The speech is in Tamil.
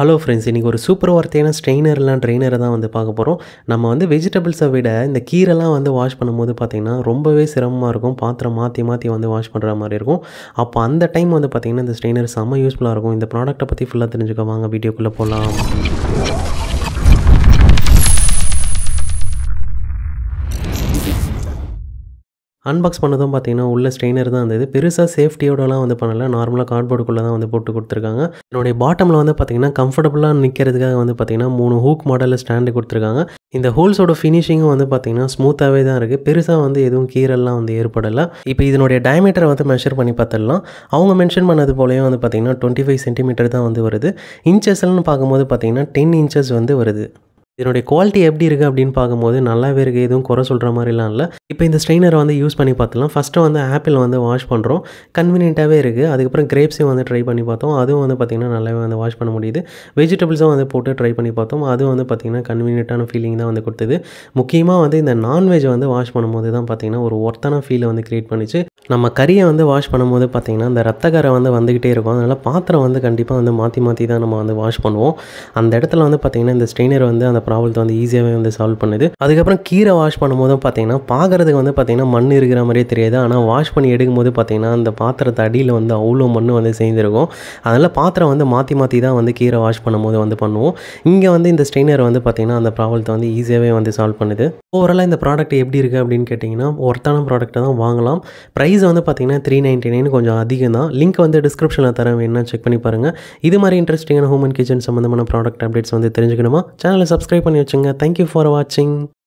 ஹலோ ஃப்ரெண்ட்ஸ் இன்றைக்கி ஒரு சூப்பர் வார்த்தையான ஸ்ட்ரெயினர்லாம் ட்ரெயினரை தான் வந்து பார்க்க போகிறோம் நம்ம வந்து வெஜிடபிள்ஸை விட இந்த கீரைலாம் வந்து வாஷ் பண்ணும்போது பார்த்திங்கன்னா ரொம்பவே சிரமமாக இருக்கும் பாத்திரம் மாற்றி மாற்றி வந்து வாஷ் பண்ணுற மாதிரி இருக்கும் அப்போ அந்த டைம் வந்து பார்த்திங்கன்னா இந்த ஸ்ட்ரெயினர் செம்ம யூஸ்ஃபுல்லாக இருக்கும் இந்த ப்ராடக்ட்டை பற்றி ஃபுல்லாக தெரிஞ்சுக்க வாங்க வீடியோக்குள்ளே போகலாம் அன்பாக்ஸ் பண்ணதும் பார்த்தீங்கன்னா உள்ள ஸ்ட்ரெயினர் தான் இருந்தது பெருசாக சேஃப்டியோடலாம் வந்து பண்ணல நார்மலாக கார்ட்போர்டுக்குள்ளே தான் வந்து போட்டு கொடுத்துருக்காங்க என்னுடைய பாட்டமில் வந்து பார்த்திங்கன்னா கம்ஃபர்டபுளாக நிற்கிறதுக்காக வந்து பார்த்திங்கன்னா மூணு ஹூக் மாடலில் ஸ்டாண்டு கொடுத்துருக்காங்க இந்த ஹோல்ஸோட ஃபினிஷிங்கும் வந்து பார்த்திங்கன்னா ஸ்மூத்தாகவே தான் இருக்குது பெருசாக வந்து எதுவும் கீரெல்லாம் வந்து ஏற்படலை இப்போ இதனுடைய டயமீட்டரை வந்து மெஷர் பண்ணி பார்த்துடலாம் அவங்க மென்ஷன் பண்ணது போலேயும் வந்து பார்த்திங்கன்னா டுவெண்ட்டி ஃபைவ் சென்டிமீட்டர் தான் வந்து வருது இன்ச்சஸ்லன்னு பார்க்கும்போது பார்த்திங்கன்னா டென் இன்ச்சஸ் வந்து வருது இதனுடைய குவாலிட்டி எப்படி இருக்குது அப்படின்னு பார்க்கும்போது நல்லாவே இருக்குது எதுவும் குறை சொல்கிற மாதிரிலாம் இல்லை இப்போ இந்த ஸ்ட்ரெயினரை வந்து யூஸ் பண்ணி பார்த்துலாம் ஃபஸ்ட்டு வந்து ஆப்பிள் வந்து வாஷ் பண்ணுறோம் கன்வீனியன்ட்டாகவே இருக்குது அதுக்கப்புறம் கிரேப்ஸையும் வந்து ட்ரை பண்ணி பார்த்தோம் அதுவும் வந்து பார்த்திங்கன்னா நல்லாவே வந்து வாஷ் பண்ண முடியுது வெஜிடபிள்ஸும் வந்து போட்டு ட்ரை பண்ணி பார்த்தோம் அதுவும் வந்து பார்த்திங்கன்னா கன்வீனியண்ட்டான ஃபீலிங் தான் வந்து கொடுத்தது முக்கியமாக வந்து இந்த நான்வெஜ் வந்து வாஷ் பண்ணும்போது தான் பார்த்திங்கன்னா ஒரு ஒர்த்தான ஃபீலை வந்து க்ரியேட் பண்ணிச்சு நம்ம கறியை வந்து வாஷ் பண்ணும்போது பார்த்திங்கன்னா அந்த ரத்தக்கரை வந்து வந்துக்கிட்டே இருக்கும் அதனால் பாத்திரம் வந்து கண்டிப்பாக வந்து மாற்றி மாற்றி தான் நம்ம வந்து வாஷ் பண்ணுவோம் அந்த இடத்துல வந்து பார்த்திங்கன்னா இந்த ஸ்ட்ரெயினர் வந்து அந்த ப்ராப்ளத்தை வந்து ஈஸியாகவே வந்து சால்வ் பண்ணுது அதுக்கப்புறம் கீரை வாஷ் பண்ணும்போது பார்த்தீங்கன்னா பார்க்குறதுக்கு வந்து பார்த்தீங்கன்னா மண் இருக்கிற மாதிரியே தெரியாது ஆனால் வாஷ் பண்ணி எடுக்கும்போது பார்த்தீங்கன்னா அந்த பாத்திரத்தை அடியில் வந்து அவ்வளோ மண் வந்து சேர்ந்துருக்கும் அதனால் பாத்திரம் வந்து மாற்றி மாற்றி தான் வந்து கீரை வாஷ் பண்ணும்போது வந்து பண்ணுவோம் இங்கே வந்து இந்த ஸ்ட்ரெயினர் வந்து பார்த்திங்கன்னா அந்த ப்ராப்ளத்தை வந்து ஈஸியாகவே வந்து சால்வ் பண்ணுது ஓவராலாக இந்த ப்ராடக்ட் எப்படி இருக்குது அப்படின்னு கேட்டிங்கன்னா ஒர்த்தான ப்ராடக்ட்டை தான் வாங்கலாம் ப்ரைஸ் வந்து பார்த்திங்கன்னா த்ரீ நைன்ட்டி நைன் கொஞ்சம் அதிகம் தான் லிங்க் வந்து டிஸ்கிரிப்ஷனில் தரேன் வேணுன்னா செக் பண்ணி பாருங்கள் இது மாதிரி இன்ட்ரெஸ்டிங்கான ஹோம் கிச்சன் சம்மந்தமான ப்ராடக்ட் அப்டேட்ஸ் வந்து தெரிஞ்சுக்கணுமா சேனலை சப்ஸ்கிரைப் சப்ஸ்கிரைப் பண்ணி வச்சுங்க தேங்க்யூ ஃபார் வாட்சிங்